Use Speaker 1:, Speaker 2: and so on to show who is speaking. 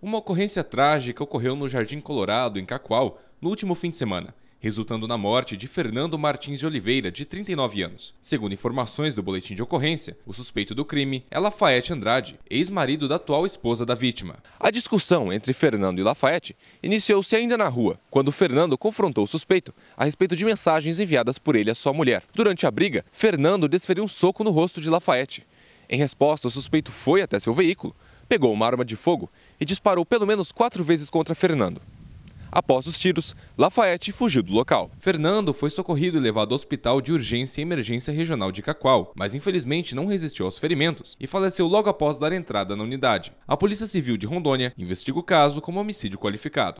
Speaker 1: Uma ocorrência trágica ocorreu no Jardim Colorado, em Cacoal, no último fim de semana, resultando na morte de Fernando Martins de Oliveira, de 39 anos. Segundo informações do boletim de ocorrência, o suspeito do crime é Lafayette Andrade, ex-marido da atual esposa da vítima. A discussão entre Fernando e Lafayette iniciou-se ainda na rua, quando Fernando confrontou o suspeito a respeito de mensagens enviadas por ele à sua mulher. Durante a briga, Fernando desferiu um soco no rosto de Lafayette. Em resposta, o suspeito foi até seu veículo pegou uma arma de fogo e disparou pelo menos quatro vezes contra Fernando. Após os tiros, Lafayette fugiu do local. Fernando foi socorrido e levado ao Hospital de Urgência e Emergência Regional de Cacoal, mas infelizmente não resistiu aos ferimentos e faleceu logo após dar entrada na unidade. A Polícia Civil de Rondônia investiga o caso como homicídio qualificado.